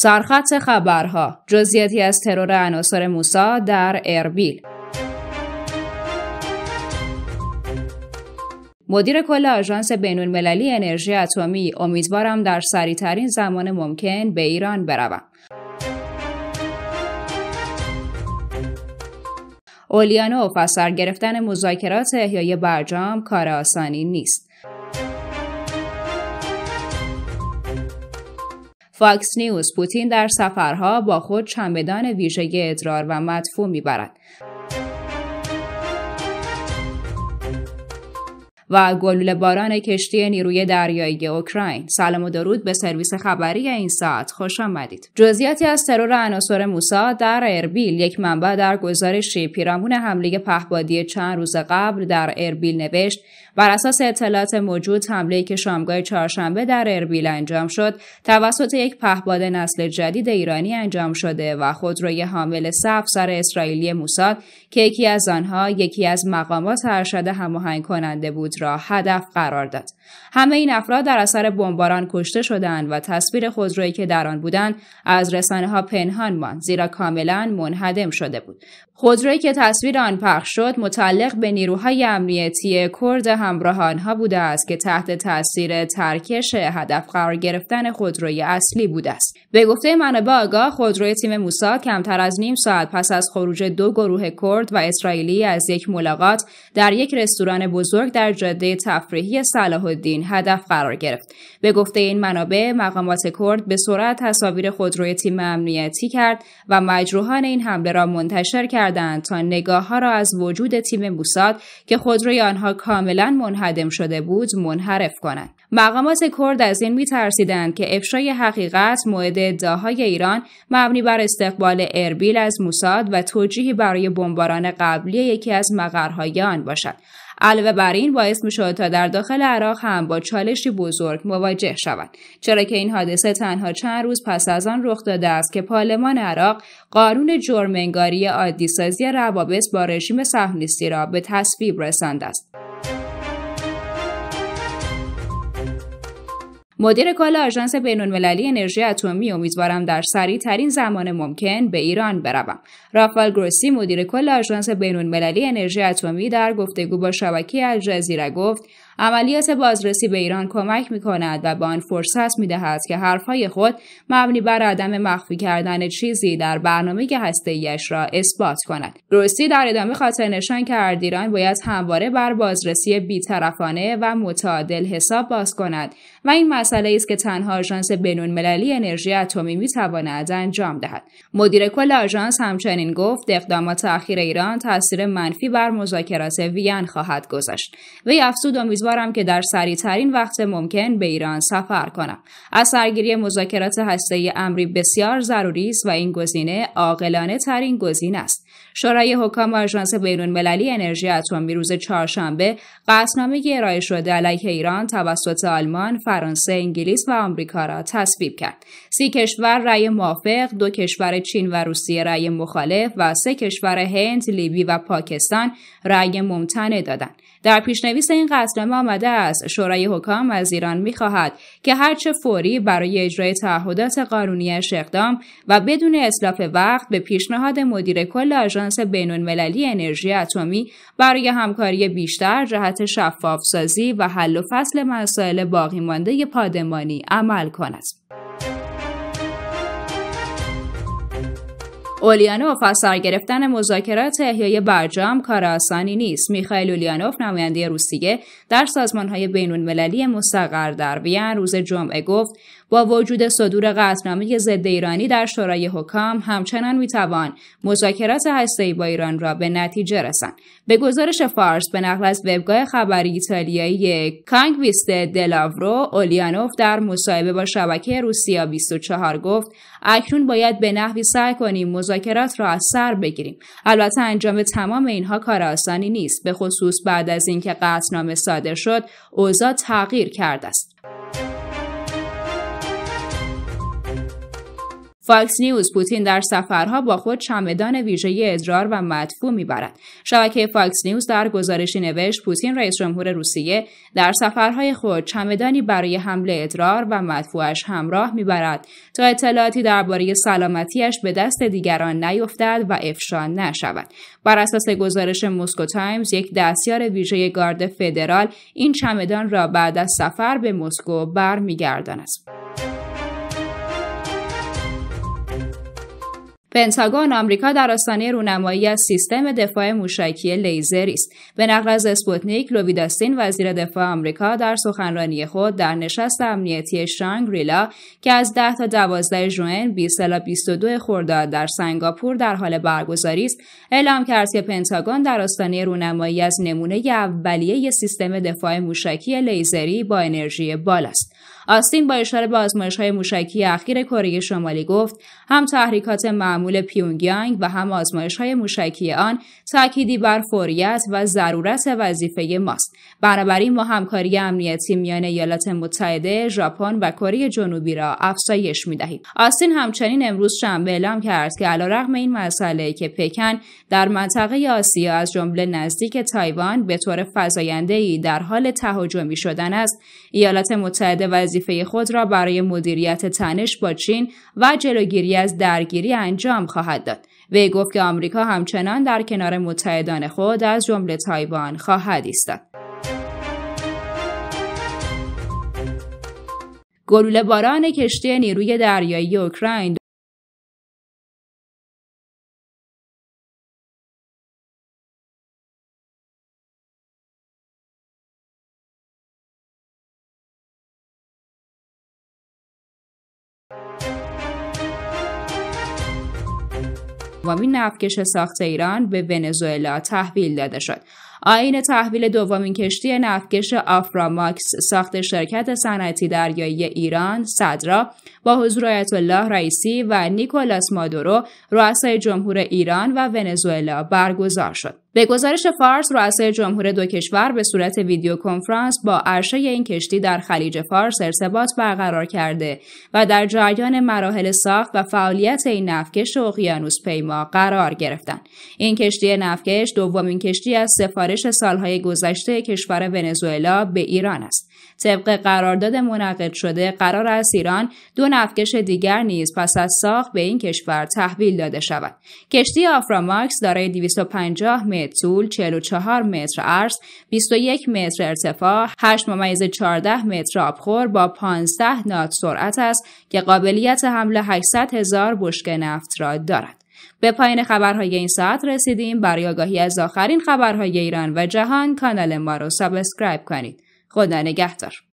سرخط خبرها جزئیاتی از ترور عناصر موسا در اربیل مدیر کل آژانس المللی انرژی اتمی امیدوارم در سریعترین زمان ممکن به ایران بروم اولیانوف از گرفتن مذاکرات احیای برجام کار آسانی نیست فاکس نیوز پوتین در سفرها با خود چمدان ویژه ادرار و مدفوع میبرد و گلوله باران کشتی نیروی دریایی اوکراین سلام و درود به سرویس خبری این ساعت خوش آمدید جزئیاتی از ترور عناصر موساد در اربیل یک منبع در گزارشی پیرامون حمله پهبادی چند روز قبل در اربیل نوشت بر اساس اطلاعات موجود حمله که شامگاه چهارشنبه در اربیل انجام شد توسط یک پهباد نسل جدید ایرانی انجام شده و خودروی حامل صف سر اسرائیلی موساد که یکی از آنها یکی از مقامات ارشد هماهنگ کننده بود را هدف قرار داد همه این افراد در اثر بمباران کشته شدند و تصویر خودرویی که در آن بودند از رسانه ها پنهان ماند زیرا کاملا منهدم شده بود خودرویی که تصویر آن پخش شد متعلق به نیروهای امنیتی کرد همراه آنها بوده است که تحت تاثیر ترکش هدف قرار گرفتن خودروی اصلی بوده است به گفته منابع آگاه خودروی تیم موسا کمتر از نیم ساعت پس از خروج دو گروه کرد و اسرائیلی از یک ملاقات در یک رستوران بزرگ در جاده تفریحی صلاح این هدف قرار گرفت. به گفته این منابع مقامات کرد به سرعت تصاویر خودروی تیم امنیتی کرد و مجروحان این حمله را منتشر کردند تا نگاه ها را از وجود تیم موساد که خودروی آنها کاملا منهدم شده بود منحرف کنند. مقامات کرد از این میترسیدند که افشای حقیقت موعد ادعاهای ایران مبنی بر استقبال اربیل از موساد و توجیهی برای بمباران قبلی یکی از مقرهای آن باشد علاوه بر این باعث می تا در داخل عراق هم با چالشی بزرگ مواجه شوند چرا که این حادثه تنها چند روز پس از آن رخ داده است که پارلمان عراق قانون جرمنگاری عادی سازی روابط با رژیم صهیونیستی را به تصویب رسند است مدیر کل آژانس بین‌المللی انرژی اتمی امیدوارم در سریع ترین زمان ممکن به ایران بروم رافال گروسی مدیر کل آژانس بین‌المللی انرژی اتمی در گفتگو با شبکه الجزیره گفت عملیات بازرسی به ایران کمک می کند و با آن فرصت می دهد که حرفهای خود مبنی بر عدم مخفی کردن چیزی در برنامه هستهایش را اثبات کند روسی در ادامه خاطر نشان کرد ایران باید همواره بر بازرسی بیطرفانه و متعادل حساب باز کند و این مسئله است که تنها آژانس بینالمللی انرژی اتمی میتواند انجام دهد مدیر کل آژانس همچنین گفت اقدامات اخیر ایران تاثیر منفی بر مذاکرات وین خواهد گذاشت وی افزود امیدوارم که در ترین وقت ممکن به ایران سفر کنم از سرگیری مذاکرات هسته امری بسیار ضروری است و این گزینه عاقلانه ترین گزینه است شورای حکام و آژانس مللی انرژی اتمی روز چهارشنبه قطعنامه ارائه شده علیه ایران توسط آلمان، فرانسه، انگلیس و آمریکا را تصویب کرد. سی کشور رأی موافق، دو کشور چین و روسیه رأی مخالف و سه کشور هند، لیبی و پاکستان رأی ممتنع دادند. در پیشنویس این قطعنامه آمده است شورای حکام از ایران میخواهد که هرچه فوری برای اجرای تعهدات قانونیش اقدام و بدون اطلاف وقت به پیشنهاد مدیر کل آژانس بینالمللی انرژی اتمی برای همکاری بیشتر جهت شفافسازی و حل و فصل مسائل باقی مانده پادمانی عمل کند. اولیانوف از گرفتن مذاکرات احیای برجام کار آسانی نیست میخائیل اولیانوف نماینده روسیه در سازمانهای بین المللی مستقر در وین روز جمعه گفت با وجود صدور قطعنامه ضد ایرانی در شورای حکام همچنان میتوان مذاکرات ای با ایران را به نتیجه رساند به گزارش فارس به نقل از وبگاه خبری ایتالیایی کانگ ویست دلاورو اولیانوف در مصاحبه با شبکه روسیا 24 گفت اکنون باید به نحوی سعی کنیم مذاکرات را از سر بگیریم البته انجام تمام اینها کار آسانی نیست به خصوص بعد از اینکه قطعنامه صادر شد اوضاع تغییر کرده است فاکس نیوز پوتین در سفرها با خود چمدان ویژه ادرار و مدفوع میبرد شبکه فاکس نیوز در گزارشی نوشت پوتین رئیس جمهور روسیه در سفرهای خود چمدانی برای حمله ادرار و مدفوعش همراه میبرد تا اطلاعاتی درباره سلامتیش به دست دیگران نیفتد و افشا نشود بر اساس گزارش مسکو تایمز یک دستیار ویژه گارد فدرال این چمدان را بعد از سفر به مسکو برمیگرداند پنتاگون آمریکا در آستانه رونمایی از سیستم دفاع موشکی لیزری است به نقل از اسپوتنیک لوویداستین وزیر دفاع آمریکا در سخنرانی خود در نشست امنیتی شانگریلا که از 10 تا 12 ژوئن 20 تا 22 خرداد در سنگاپور در حال برگزاری است اعلام کرد که پنتاگون در آستانه رونمایی از نمونه اولیه سیستم دفاع موشکی لیزری با انرژی بال است آستین با اشاره به آزمایش‌های موشکی اخیر کره شمالی گفت هم تحریکات معمول پیونگیانگ و هم آزمایش‌های موشکی آن تأکیدی بر فوریت و ضرورت وظیفه ماست بنابراین ما همکاری امنیتی میان ایالات متحده ژاپن و کره جنوبی را افزایش میدهیم آستین همچنین امروز شنبه اعلام کرد که علیرغم این مسئله که پکن در منطقه آسیا از جمله نزدیک تایوان به طور فزایندهای در حال تهاجمی شدن است ایالات متحده وظیفه وظیفه خود را برای مدیریت تنش با چین و جلوگیری از درگیری انجام خواهد داد وی گفت که آمریکا همچنان در کنار متحدان خود از جمله تایوان خواهد ایستاد گلوله باران کشتی نیروی دریایی اوکراین وامین نفکش ساخت ایران به ونزوئلا تحویل داده شد. آین تحویل دومین کشتی نفکش آفراماکس ساخت شرکت صنعتی دریایی ایران صدرا با حضور آیت الله رئیسی و نیکولاس مادورو رؤسای جمهور ایران و ونزوئلا برگزار شد. به گزارش فارس رؤسای جمهور دو کشور به صورت ویدیو کنفرانس با عرشه این کشتی در خلیج فارس ارتباط برقرار کرده و در جریان مراحل ساخت و فعالیت این نفکش اقیانوس پیما قرار گرفتند این کشتی نفکش دومین کشتی از سفارش سالهای گذشته کشور ونزوئلا به ایران است طبق قرارداد منعقد شده قرار است ایران دو نفکش دیگر نیز پس از ساخت به این کشور تحویل داده شود کشتی آفراماکس دارای 250 متر طول 44 متر عرض 21 متر ارتفاع 8 ممیز 14 متر آبخور با 15 نات سرعت است که قابلیت حمل 800 هزار بشک نفت را دارد. به پایین خبرهای این ساعت رسیدیم برای آگاهی از آخرین خبرهای ایران و جهان کانال ما را سابسکرایب کنید. خدا نگهدار.